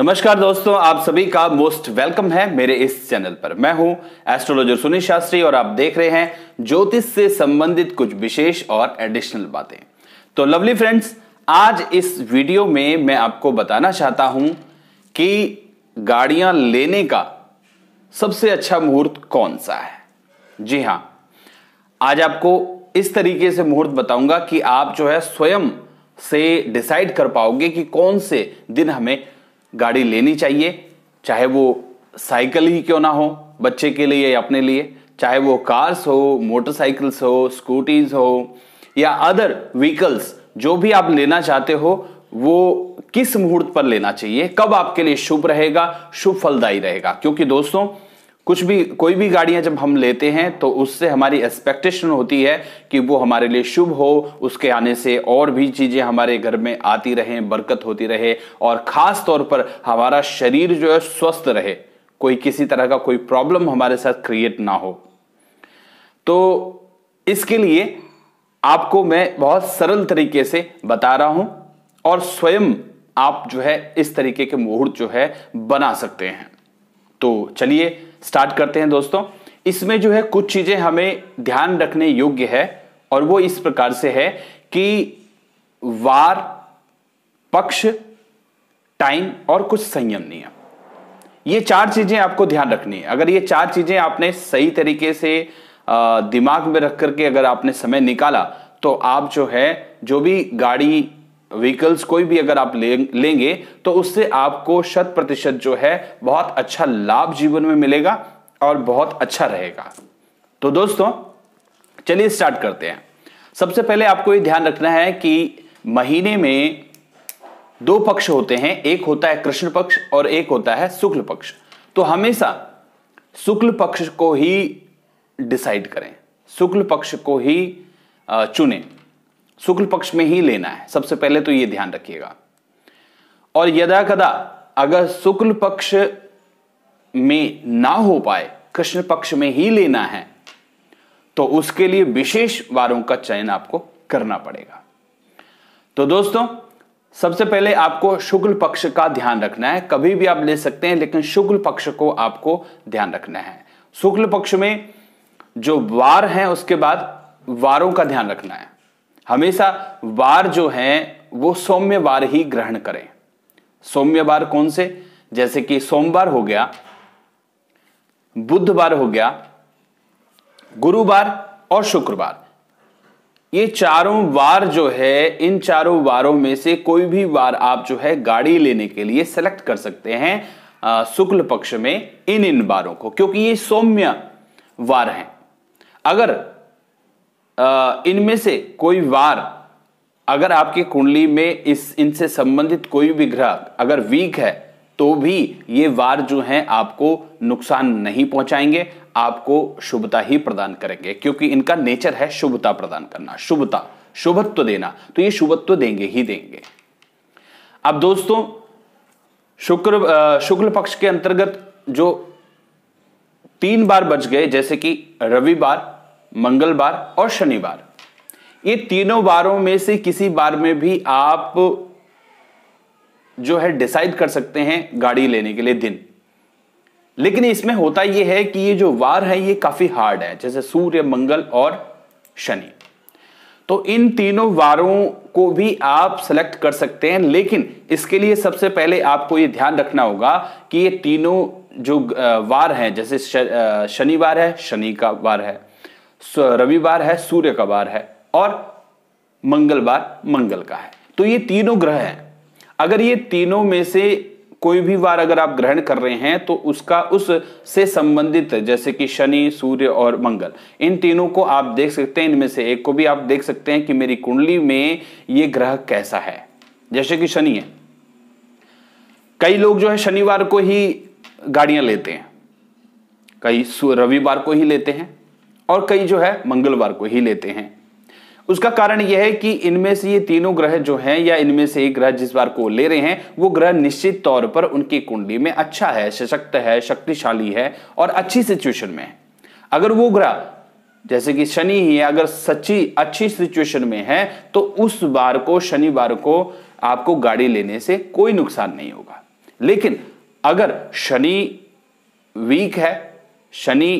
नमस्कार दोस्तों आप सभी का मोस्ट वेलकम है मेरे इस चैनल पर मैं हूं एस्ट्रोलॉजर सुनील शास्त्री और आप देख रहे हैं ज्योतिष से संबंधित कुछ विशेष और एडिशनल बातें तो लवली फ्रेंड्स आज इस वीडियो में मैं आपको बताना चाहता हूं कि गाड़ियां लेने का सबसे अच्छा मुहूर्त कौन सा है जी हां आज आपको इस तरीके से मुहूर्त बताऊंगा कि आप जो है स्वयं से डिसाइड कर पाओगे कि कौन से दिन हमें गाड़ी लेनी चाहिए चाहे वो साइकिल ही क्यों ना हो बच्चे के लिए या अपने लिए चाहे वो कार्स हो मोटरसाइकिल्स हो स्कूटीज हो या अदर व्हीकल्स जो भी आप लेना चाहते हो वो किस मुहूर्त पर लेना चाहिए कब आपके लिए शुभ रहेगा शुभ फलदायी रहेगा क्योंकि दोस्तों कुछ भी कोई भी गाड़ियां जब हम लेते हैं तो उससे हमारी एक्सपेक्टेशन होती है कि वो हमारे लिए शुभ हो उसके आने से और भी चीज़ें हमारे घर में आती रहे बरकत होती रहे और ख़ास तौर पर हमारा शरीर जो है स्वस्थ रहे कोई किसी तरह का कोई प्रॉब्लम हमारे साथ क्रिएट ना हो तो इसके लिए आपको मैं बहुत सरल तरीके से बता रहा हूं और स्वयं आप जो है इस तरीके के मुहूर्त जो है बना सकते हैं तो चलिए स्टार्ट करते हैं दोस्तों इसमें जो है कुछ चीज़ें हमें ध्यान रखने योग्य है और वो इस प्रकार से है कि वार पक्ष टाइम और कुछ संयम नियम ये चार चीज़ें आपको ध्यान रखनी है अगर ये चार चीज़ें आपने सही तरीके से दिमाग में रख करके अगर आपने समय निकाला तो आप जो है जो भी गाड़ी व्हीकल्स कोई भी अगर आप ले, लेंगे तो उससे आपको शत प्रतिशत जो है बहुत अच्छा लाभ जीवन में मिलेगा और बहुत अच्छा रहेगा तो दोस्तों चलिए स्टार्ट करते हैं सबसे पहले आपको ये ध्यान रखना है कि महीने में दो पक्ष होते हैं एक होता है कृष्ण पक्ष और एक होता है शुक्ल पक्ष तो हमेशा शुक्ल पक्ष को ही डिसाइड करें शुक्ल पक्ष को ही चुने शुक्ल पक्ष में ही लेना है सबसे पहले तो ये ध्यान रखिएगा और यदा कदा अगर शुक्ल पक्ष में ना हो पाए कृष्ण पक्ष में ही लेना है तो उसके लिए विशेष वारों का चयन आपको करना पड़ेगा तो दोस्तों सबसे पहले आपको शुक्ल पक्ष का ध्यान रखना है कभी भी आप ले सकते हैं लेकिन शुक्ल पक्ष को आपको ध्यान रखना है शुक्ल पक्ष में जो वार है उसके बाद वारों का ध्यान रखना है हमेशा वार जो है वो सौम्य वार ही ग्रहण करें सौम्य वार कौन से जैसे कि सोमवार हो गया बुधवार हो गया गुरुवार और शुक्रवार ये चारों वार जो है इन चारों वारों में से कोई भी वार आप जो है गाड़ी लेने के लिए सेलेक्ट कर सकते हैं शुक्ल पक्ष में इन इन वारों को क्योंकि ये सौम्य वार हैं अगर इनमें से कोई वार अगर आपकी कुंडली में इस इनसे संबंधित कोई भी ग्रह अगर वीक है तो भी ये वार जो हैं आपको नुकसान नहीं पहुंचाएंगे आपको शुभता ही प्रदान करेंगे क्योंकि इनका नेचर है शुभता प्रदान करना शुभता शुभत्व देना तो ये शुभत्व देंगे ही देंगे अब दोस्तों शुक्र शुक्ल पक्ष के अंतर्गत जो तीन बार बच गए जैसे कि रविवार मंगलवार और शनिवार ये तीनों बारों में से किसी बार में भी आप जो है डिसाइड कर सकते हैं गाड़ी लेने के लिए दिन लेकिन इसमें होता यह है कि ये जो वार है ये काफी हार्ड है जैसे सूर्य मंगल और शनि तो इन तीनों वारों को भी आप सेलेक्ट कर सकते हैं लेकिन इसके लिए सबसे पहले आपको ये ध्यान रखना होगा कि ये तीनों जो वार हैं जैसे शनिवार है शनि का वार है रविवार है सूर्य का वार है और मंगलवार मंगल का है तो ये तीनों ग्रह हैं अगर ये तीनों में से कोई भी वार अगर आप ग्रहण कर रहे हैं तो उसका उस से संबंधित जैसे कि शनि सूर्य और मंगल इन तीनों को आप देख सकते हैं इनमें से एक को भी आप देख सकते हैं कि मेरी कुंडली में ये ग्रह कैसा है जैसे कि शनि है कई लोग जो है शनिवार को ही गाड़ियां लेते हैं कई रविवार को ही लेते हैं और कई जो है मंगलवार को ही लेते हैं उसका कारण यह है कि इनमें से ये तीनों ग्रह जो हैं या इनमें से एक ग्रह जिस बार को ले रहे हैं वो ग्रह निश्चित तौर पर उनकी कुंडली में अच्छा है सशक्त है शक्तिशाली है और अच्छी सिचुएशन में है अगर वो ग्रह जैसे कि शनि ही है अगर सच्ची अच्छी सिचुएशन में है तो उस बार को शनिवार को आपको गाड़ी लेने से कोई नुकसान नहीं होगा लेकिन अगर शनि वीक है शनि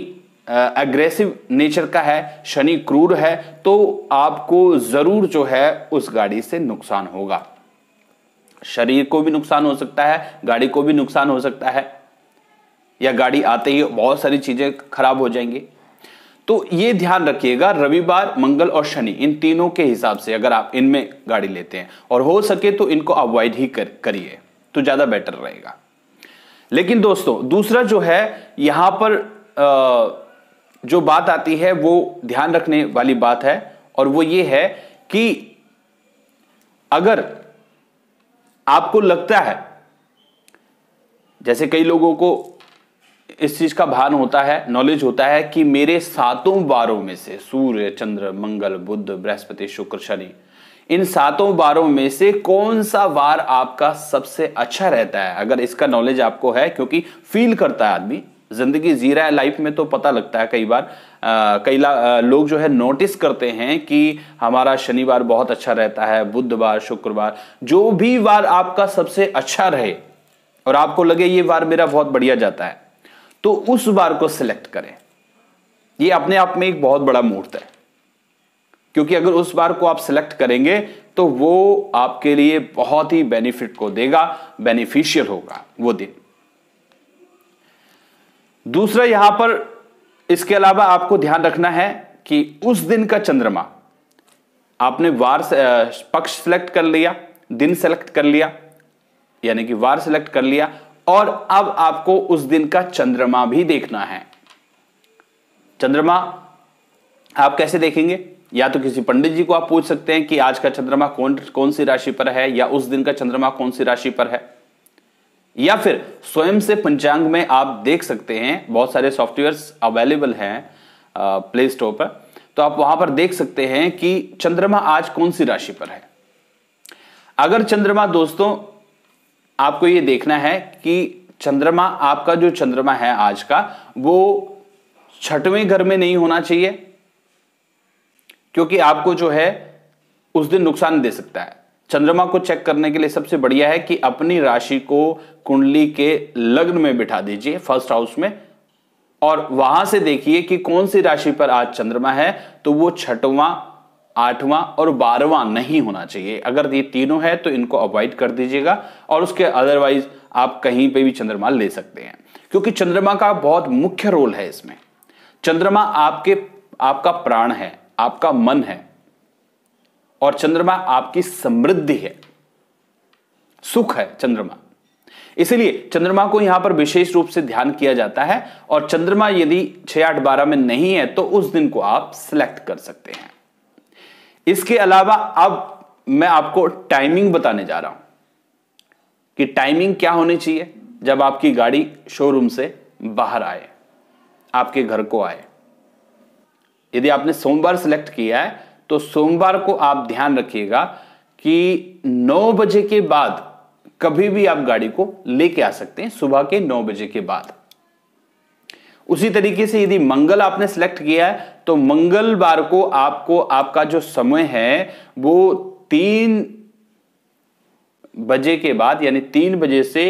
अग्रेसिव नेचर का है शनि क्रूर है तो आपको ज़रूर जो है उस गाड़ी से नुकसान होगा शरीर को भी नुकसान हो सकता है गाड़ी को भी नुकसान हो सकता है या गाड़ी आते ही बहुत सारी चीज़ें खराब हो जाएंगी तो ये ध्यान रखिएगा रविवार मंगल और शनि इन तीनों के हिसाब से अगर आप इनमें गाड़ी लेते हैं और हो सके तो इनको अवॉइड ही कर करिए तो ज़्यादा बेटर रहेगा लेकिन दोस्तों दूसरा जो है यहां पर आ, जो बात आती है वो ध्यान रखने वाली बात है और वो ये है कि अगर आपको लगता है जैसे कई लोगों को इस चीज का भान होता है नॉलेज होता है कि मेरे सातों बारों में से सूर्य चंद्र मंगल बुद्ध बृहस्पति शुक्र शनि इन सातों बारों में से कौन सा वार आपका सबसे अच्छा रहता है अगर इसका नॉलेज आपको है क्योंकि फील करता है आदमी ज़िंदगी जी रहा है लाइफ में तो पता लगता है कई बार कई लोग जो है नोटिस करते हैं कि हमारा शनिवार बहुत अच्छा रहता है बुधवार शुक्रवार जो भी वार आपका सबसे अच्छा रहे और आपको लगे ये वार मेरा बहुत बढ़िया जाता है तो उस बार को सिलेक्ट करें ये अपने आप में एक बहुत बड़ा मुहूर्त है क्योंकि अगर उस बार को आप सिलेक्ट करेंगे तो वो आपके लिए बहुत ही बेनिफिट को देगा बेनिफिशियल होगा वो दिन दूसरा यहां पर इसके अलावा आपको ध्यान रखना है कि उस दिन का चंद्रमा आपने वार पक्ष सेलेक्ट कर लिया दिन सेलेक्ट कर लिया यानी कि वार सेलेक्ट कर लिया और अब आपको उस दिन का चंद्रमा भी देखना है चंद्रमा आप कैसे देखेंगे या तो किसी पंडित जी को आप पूछ सकते हैं कि आज का चंद्रमा कौन कौन सी राशि पर है या उस दिन का चंद्रमा कौन सी राशि पर है या फिर स्वयं से पंचांग में आप देख सकते हैं बहुत सारे सॉफ्टवेयर्स अवेलेबल हैं प्ले स्टोर पर तो आप वहां पर देख सकते हैं कि चंद्रमा आज कौन सी राशि पर है अगर चंद्रमा दोस्तों आपको यह देखना है कि चंद्रमा आपका जो चंद्रमा है आज का वो छठवें घर में नहीं होना चाहिए क्योंकि आपको जो है उस दिन नुकसान दे सकता है चंद्रमा को चेक करने के लिए सबसे बढ़िया है कि अपनी राशि को कुंडली के लग्न में बिठा दीजिए फर्स्ट हाउस में और वहां से देखिए कि कौन सी राशि पर आज चंद्रमा है तो वो छठवां आठवां और बारहवां नहीं होना चाहिए अगर ये तीनों है तो इनको अवॉइड कर दीजिएगा और उसके अदरवाइज आप कहीं पे भी चंद्रमा ले सकते हैं क्योंकि चंद्रमा का बहुत मुख्य रोल है इसमें चंद्रमा आपके आपका प्राण है आपका मन है और चंद्रमा आपकी समृद्धि है सुख है चंद्रमा इसीलिए चंद्रमा को यहां पर विशेष रूप से ध्यान किया जाता है और चंद्रमा यदि छह आठ बारह में नहीं है तो उस दिन को आप सिलेक्ट कर सकते हैं इसके अलावा अब मैं आपको टाइमिंग बताने जा रहा हूं कि टाइमिंग क्या होनी चाहिए जब आपकी गाड़ी शोरूम से बाहर आए आपके घर को आए यदि आपने सोमवार सिलेक्ट किया है तो सोमवार को आप ध्यान रखिएगा कि 9 बजे के बाद कभी भी आप गाड़ी को लेके आ सकते हैं सुबह के 9 बजे के बाद उसी तरीके से यदि मंगल आपने सेलेक्ट किया है तो मंगलवार को आपको आपका जो समय है वो तीन बजे के बाद यानी तीन बजे से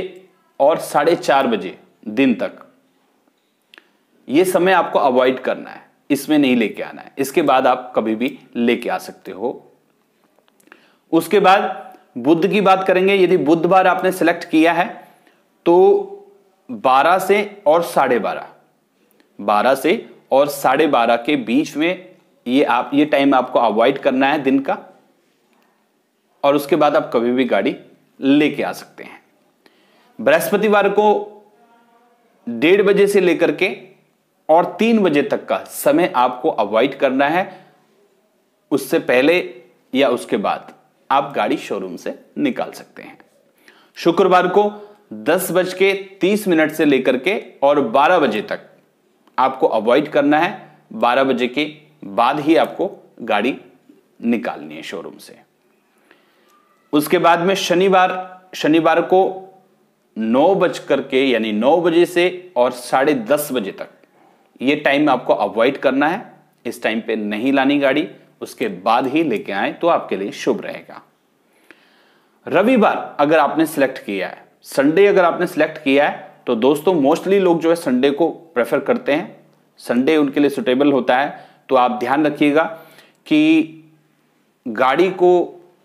और साढ़े चार बजे दिन तक यह समय आपको अवॉइड करना है इसमें नहीं लेके आना है इसके बाद आप कभी भी लेके आ सकते हो उसके बाद बुद्ध की बात करेंगे यदि बुद्ध बार आपने सेलेक्ट किया है तो 12 से और साढ़े बारह बारह से और साढ़े बारह के बीच में ये आप ये टाइम आपको अवॉइड करना है दिन का और उसके बाद आप कभी भी गाड़ी लेके आ सकते हैं बृहस्पतिवार को डेढ़ बजे से लेकर के और तीन बजे तक का समय आपको अवॉइड करना है उससे पहले या उसके बाद आप गाड़ी शोरूम से निकाल सकते हैं शुक्रवार को दस बज के तीस मिनट से लेकर के और बारह बजे तक आपको अवॉइड करना है बारह बजे के बाद ही आपको गाड़ी निकालनी है शोरूम से उसके बाद में शनिवार शनिवार को नौ बज करके यानी नौ बजे से और साढ़े दस बजे तक ये टाइम में आपको अवॉइड करना है इस टाइम पे नहीं लानी गाड़ी उसके बाद ही लेके आए तो आपके लिए शुभ रहेगा रविवार अगर आपने सिलेक्ट किया है संडे अगर आपने सिलेक्ट किया है तो दोस्तों मोस्टली लोग जो है संडे को प्रेफर करते हैं संडे उनके लिए सुटेबल होता है तो आप ध्यान रखिएगा कि गाड़ी को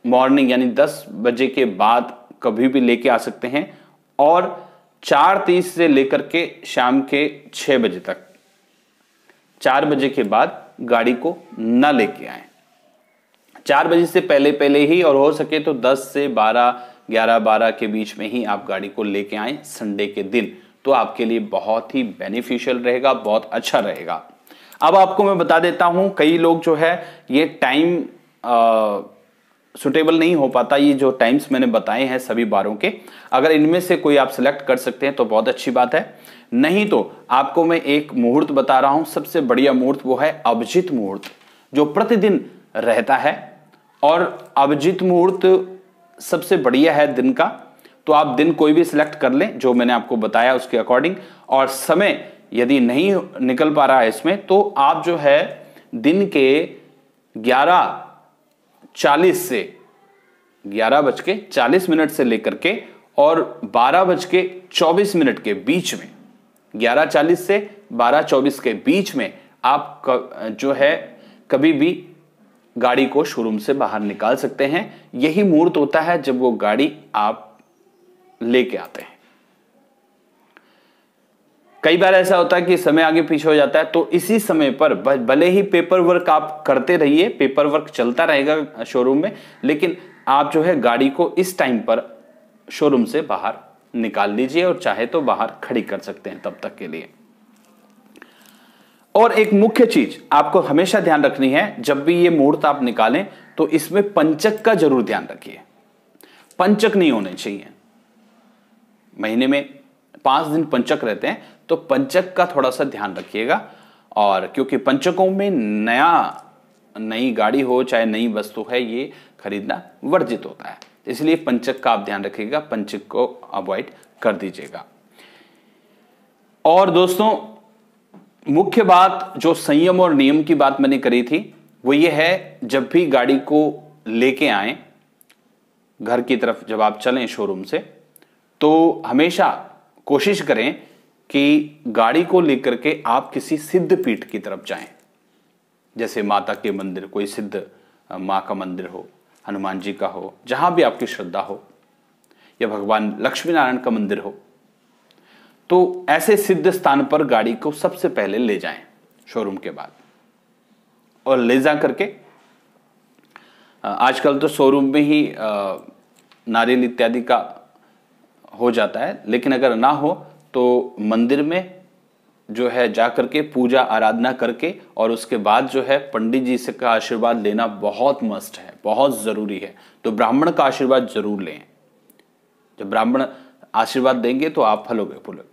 मॉर्निंग यानी 10 बजे के बाद कभी भी लेके आ सकते हैं और चार तीस से लेकर के शाम के छह बजे तक चार बजे के बाद गाड़ी को न लेके आए चार बजे से पहले पहले ही और हो सके तो दस से बारह ग्यारह बारह के बीच में ही आप गाड़ी को लेके आए संडे के दिन तो आपके लिए बहुत ही बेनिफिशियल रहेगा बहुत अच्छा रहेगा अब आपको मैं बता देता हूं कई लोग जो है ये टाइम सुटेबल नहीं हो पाता ये जो टाइम्स मैंने बताए हैं सभी बारों के अगर इनमें से कोई आप सिलेक्ट कर सकते हैं तो बहुत अच्छी बात है नहीं तो आपको मैं एक मुहूर्त बता रहा हूं सबसे बढ़िया मुहूर्त वो है अभिजित मुहूर्त जो प्रतिदिन रहता है और अभिजित मुहूर्त सबसे बढ़िया है दिन का तो आप दिन कोई भी सिलेक्ट कर लें जो मैंने आपको बताया उसके अकॉर्डिंग और समय यदि नहीं निकल पा रहा है इसमें तो आप जो है दिन के 11 चालीस से ग्यारह बज के चालीस मिनट से लेकर के और बारह बज के चौबीस मिनट के बीच में ग्यारह चालीस से बारह चौबीस के बीच में आप जो है कभी भी गाड़ी को शोरूम से बाहर निकाल सकते हैं यही मुहूर्त होता है जब वो गाड़ी आप लेके आते हैं कई बार ऐसा होता है कि समय आगे पीछे हो जाता है तो इसी समय पर भले ही पेपर वर्क आप करते रहिए पेपर वर्क चलता रहेगा शोरूम में लेकिन आप जो है गाड़ी को इस टाइम पर शोरूम से बाहर निकाल लीजिए और चाहे तो बाहर खड़ी कर सकते हैं तब तक के लिए और एक मुख्य चीज आपको हमेशा ध्यान रखनी है जब भी ये मुहूर्त आप निकालें तो इसमें पंचक का जरूर ध्यान रखिए पंचक नहीं होने चाहिए महीने में पांच दिन पंचक रहते हैं तो पंचक का थोड़ा सा ध्यान रखिएगा और क्योंकि पंचकों में नया नई गाड़ी हो चाहे नई वस्तु है ये खरीदना वर्जित होता है इसलिए पंचक का आप ध्यान रखिएगा पंचक को अवॉइड कर दीजिएगा और दोस्तों मुख्य बात जो संयम और नियम की बात मैंने करी थी वो ये है जब भी गाड़ी को लेके आए घर की तरफ जब आप चलें शोरूम से तो हमेशा कोशिश करें कि गाड़ी को लेकर के आप किसी सिद्ध पीठ की तरफ जाएं जैसे माता के मंदिर कोई सिद्ध माँ का मंदिर हो हनुमान जी का हो जहाँ भी आपकी श्रद्धा हो या भगवान लक्ष्मी नारायण का मंदिर हो तो ऐसे सिद्ध स्थान पर गाड़ी को सबसे पहले ले जाएं शोरूम के बाद और ले जा करके आजकल तो शोरूम में ही नारियल इत्यादि का हो जाता है लेकिन अगर ना हो तो मंदिर में जो है जा करके पूजा आराधना करके और उसके बाद जो है पंडित जी से का आशीर्वाद लेना बहुत मस्त है बहुत ज़रूरी है तो ब्राह्मण का आशीर्वाद जरूर लें जब ब्राह्मण आशीर्वाद देंगे तो आप फलोगे फूलोगे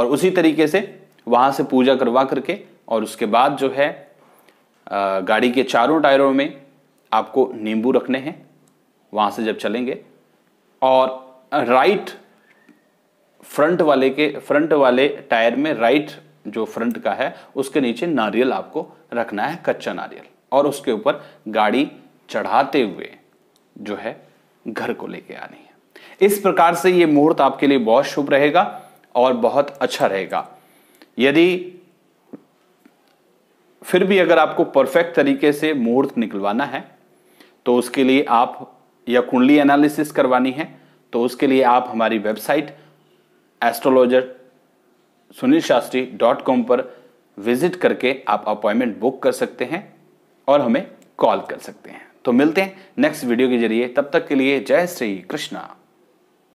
और उसी तरीके से वहाँ से पूजा करवा करके और उसके बाद जो है गाड़ी के चारों टायरों में आपको नींबू रखने हैं वहाँ से जब चलेंगे और राइट फ्रंट वाले के फ्रंट वाले टायर में राइट जो फ्रंट का है उसके नीचे नारियल आपको रखना है कच्चा नारियल और उसके ऊपर गाड़ी चढ़ाते हुए जो है घर को लेके आनी है इस प्रकार से ये मुहूर्त आपके लिए बहुत शुभ रहेगा और बहुत अच्छा रहेगा यदि फिर भी अगर आपको परफेक्ट तरीके से मुहूर्त निकलवाना है तो उसके लिए आप या कुंडली एनालिसिस करवानी है तो उसके लिए आप हमारी website astrologer Sunil Shastri dot com पर विजिट करके आप अपॉइंटमेंट बुक कर सकते हैं और हमें कॉल कर सकते हैं तो मिलते हैं नेक्स्ट वीडियो के जरिए तब तक के लिए जय श्री कृष्णा